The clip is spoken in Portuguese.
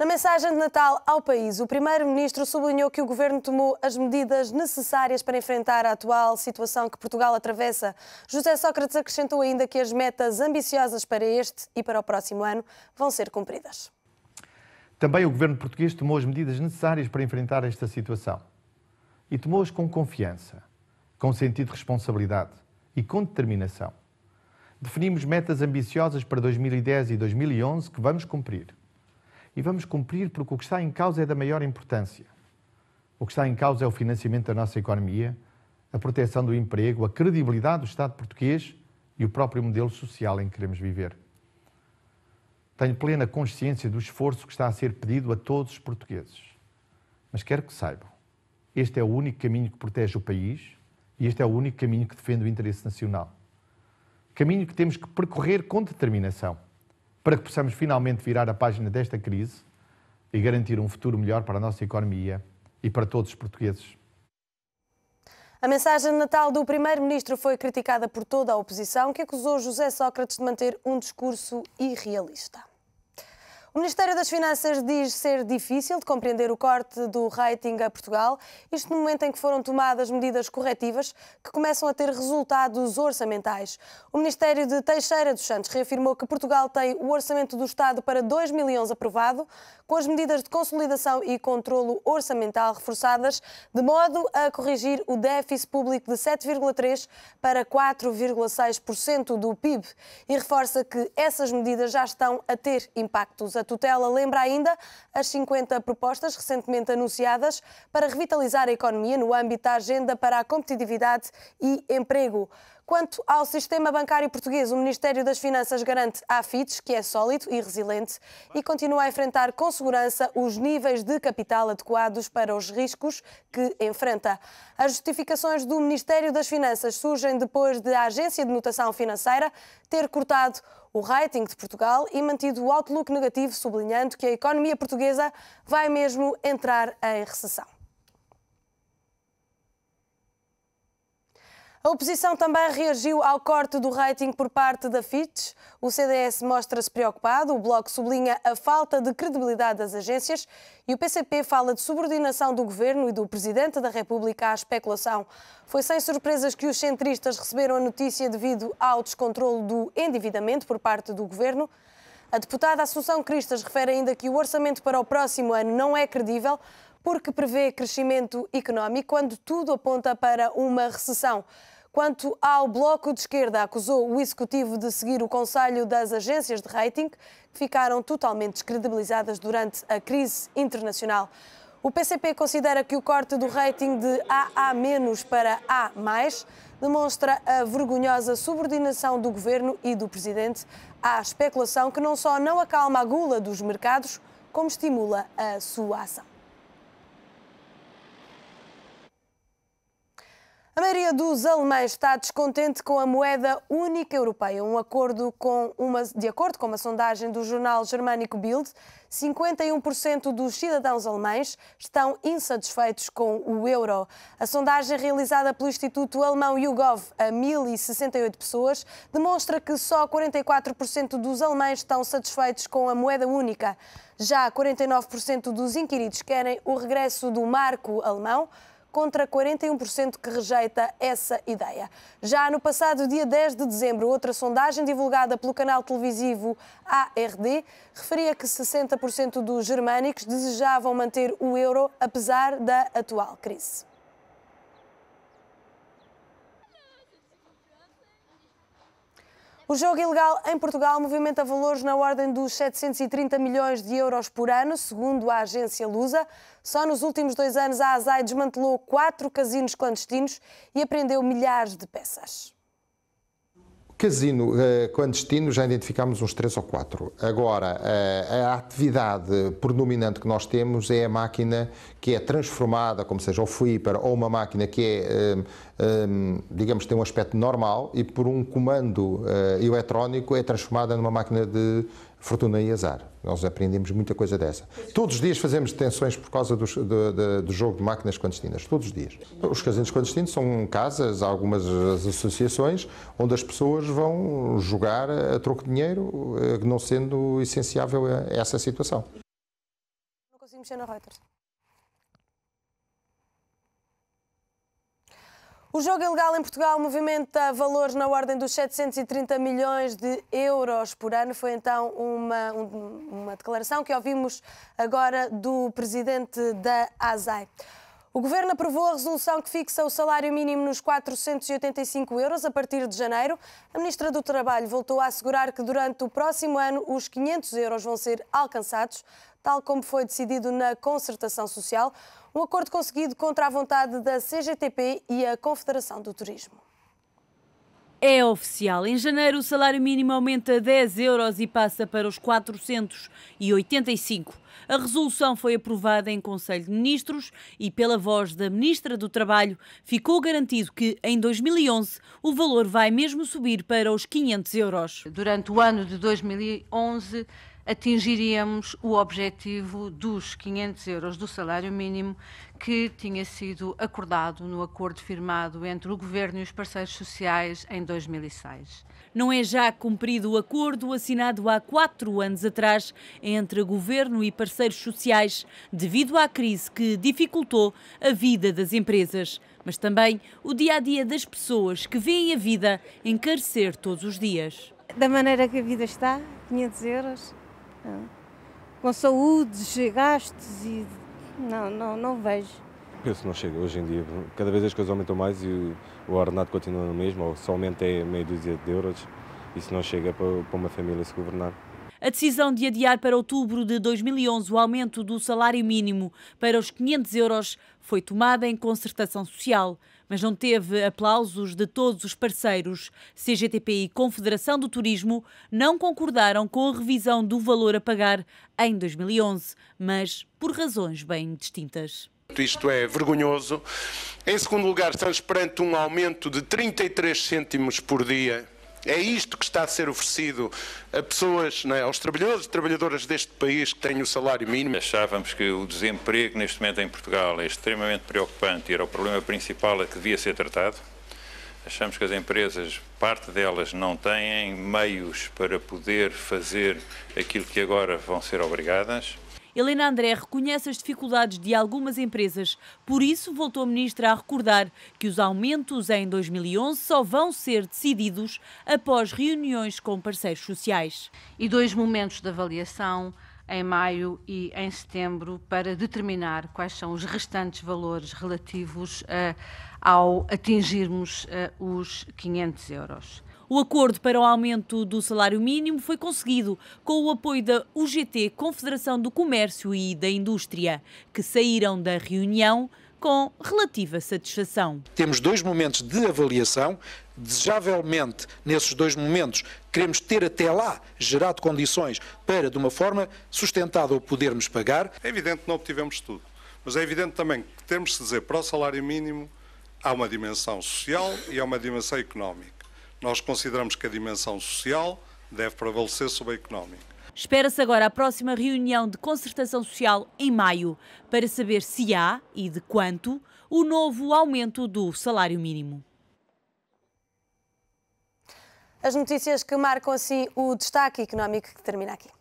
Na mensagem de Natal ao país, o Primeiro-Ministro sublinhou que o Governo tomou as medidas necessárias para enfrentar a atual situação que Portugal atravessa. José Sócrates acrescentou ainda que as metas ambiciosas para este e para o próximo ano vão ser cumpridas. Também o Governo português tomou as medidas necessárias para enfrentar esta situação. E tomou-as com confiança, com sentido de responsabilidade e com determinação. Definimos metas ambiciosas para 2010 e 2011 que vamos cumprir e vamos cumprir porque o que está em causa é da maior importância. O que está em causa é o financiamento da nossa economia, a proteção do emprego, a credibilidade do Estado português e o próprio modelo social em que queremos viver. Tenho plena consciência do esforço que está a ser pedido a todos os portugueses. Mas quero que saibam: este é o único caminho que protege o país e este é o único caminho que defende o interesse nacional. Caminho que temos que percorrer com determinação para que possamos finalmente virar a página desta crise e garantir um futuro melhor para a nossa economia e para todos os portugueses. A mensagem de Natal do Primeiro-Ministro foi criticada por toda a oposição, que acusou José Sócrates de manter um discurso irrealista. O Ministério das Finanças diz ser difícil de compreender o corte do rating a Portugal, isto no momento em que foram tomadas medidas corretivas que começam a ter resultados orçamentais. O Ministério de Teixeira dos Santos reafirmou que Portugal tem o orçamento do Estado para 2011 aprovado, com as medidas de consolidação e controlo orçamental reforçadas, de modo a corrigir o déficit público de 7,3% para 4,6% do PIB, e reforça que essas medidas já estão a ter impactos atuais tutela lembra ainda as 50 propostas recentemente anunciadas para revitalizar a economia no âmbito da Agenda para a Competitividade e Emprego. Quanto ao sistema bancário português, o Ministério das Finanças garante à FITES que é sólido e resiliente e continua a enfrentar com segurança os níveis de capital adequados para os riscos que enfrenta. As justificações do Ministério das Finanças surgem depois de a Agência de Notação Financeira ter cortado o rating de Portugal e mantido o outlook negativo, sublinhando que a economia portuguesa vai mesmo entrar em recessão. A oposição também reagiu ao corte do rating por parte da Fitch. O CDS mostra-se preocupado, o Bloco sublinha a falta de credibilidade das agências e o PCP fala de subordinação do governo e do Presidente da República à especulação. Foi sem surpresas que os centristas receberam a notícia devido ao descontrole do endividamento por parte do governo. A deputada Assunção Cristas refere ainda que o orçamento para o próximo ano não é credível, porque prevê crescimento económico quando tudo aponta para uma recessão. Quanto ao Bloco de Esquerda, acusou o Executivo de seguir o conselho das agências de rating, que ficaram totalmente descredibilizadas durante a crise internacional. O PCP considera que o corte do rating de AA- para A+, demonstra a vergonhosa subordinação do governo e do presidente à especulação que não só não acalma a gula dos mercados, como estimula a sua ação. A maioria dos alemães está descontente com a moeda única europeia. Um acordo com uma, de acordo com uma sondagem do jornal germânico Bild, 51% dos cidadãos alemães estão insatisfeitos com o euro. A sondagem realizada pelo Instituto Alemão YouGov a 1.068 pessoas demonstra que só 44% dos alemães estão satisfeitos com a moeda única. Já 49% dos inquiridos querem o regresso do marco alemão contra 41% que rejeita essa ideia. Já no passado dia 10 de dezembro, outra sondagem divulgada pelo canal televisivo ARD referia que 60% dos germânicos desejavam manter o euro apesar da atual crise. O jogo ilegal em Portugal movimenta valores na ordem dos 730 milhões de euros por ano, segundo a agência Lusa. Só nos últimos dois anos, a ASAI desmantelou quatro casinos clandestinos e apreendeu milhares de peças. Casino eh, clandestino já identificámos uns três ou quatro. Agora, eh, a atividade predominante que nós temos é a máquina que é transformada, como seja o flipper, ou uma máquina que é, ehm, ehm, digamos, tem um aspecto normal e por um comando eh, eletrónico é transformada numa máquina de fortuna e azar. Nós aprendemos muita coisa dessa. Todos os dias fazemos detenções por causa do, do, do jogo de máquinas clandestinas. Todos os dias. Os casinos clandestinos são casas, algumas associações, onde as pessoas vão jogar a troco de dinheiro, eh, não sendo essenciável essa situação. Não consigo mexer na Reuters. O jogo ilegal em Portugal movimenta valores na ordem dos 730 milhões de euros por ano. Foi então uma, uma declaração que ouvimos agora do presidente da ASAI. O governo aprovou a resolução que fixa o salário mínimo nos 485 euros a partir de janeiro. A ministra do Trabalho voltou a assegurar que durante o próximo ano os 500 euros vão ser alcançados tal como foi decidido na concertação social, um acordo conseguido contra a vontade da CGTP e a Confederação do Turismo. É oficial. Em janeiro, o salário mínimo aumenta 10 euros e passa para os 485. A resolução foi aprovada em Conselho de Ministros e, pela voz da Ministra do Trabalho, ficou garantido que, em 2011, o valor vai mesmo subir para os 500 euros. Durante o ano de 2011, atingiríamos o objetivo dos 500 euros do salário mínimo que tinha sido acordado no acordo firmado entre o Governo e os parceiros sociais em 2006. Não é já cumprido o acordo assinado há quatro anos atrás entre Governo e parceiros sociais devido à crise que dificultou a vida das empresas, mas também o dia-a-dia -dia das pessoas que veem a vida encarecer todos os dias. Da maneira que a vida está, 500 euros com saúdes, gastos e não, não, não vejo. Penso que não chega hoje em dia. Cada vez as coisas aumentam mais e o ordenado continua no mesmo, ou só aumenta é meia dúzia de euros. Isso não chega para uma família se governar. A decisão de adiar para outubro de 2011 o aumento do salário mínimo para os 500 euros foi tomada em concertação social, mas não teve aplausos de todos os parceiros. CGTP e Confederação do Turismo não concordaram com a revisão do valor a pagar em 2011, mas por razões bem distintas. Isto é vergonhoso. Em segundo lugar, estamos perante um aumento de 33 cêntimos por dia é isto que está a ser oferecido a pessoas, é? aos trabalhadores e trabalhadoras deste país que têm o salário mínimo. Achávamos que o desemprego neste momento em Portugal é extremamente preocupante e era o problema principal a que devia ser tratado. Achamos que as empresas, parte delas, não têm meios para poder fazer aquilo que agora vão ser obrigadas. Helena André reconhece as dificuldades de algumas empresas, por isso voltou a ministra a recordar que os aumentos em 2011 só vão ser decididos após reuniões com parceiros sociais. E dois momentos de avaliação em maio e em setembro para determinar quais são os restantes valores relativos uh, ao atingirmos uh, os 500 euros. O acordo para o aumento do salário mínimo foi conseguido com o apoio da UGT, Confederação do Comércio e da Indústria, que saíram da reunião com relativa satisfação. Temos dois momentos de avaliação. Desejavelmente, nesses dois momentos, queremos ter até lá gerado condições para, de uma forma sustentável, podermos pagar. É evidente que não obtivemos tudo, mas é evidente também que temos de dizer para o salário mínimo há uma dimensão social e há uma dimensão económica. Nós consideramos que a dimensão social deve prevalecer sobre a económica. Espera-se agora a próxima reunião de concertação social em maio para saber se há e de quanto o novo aumento do salário mínimo. As notícias que marcam assim o destaque económico que termina aqui.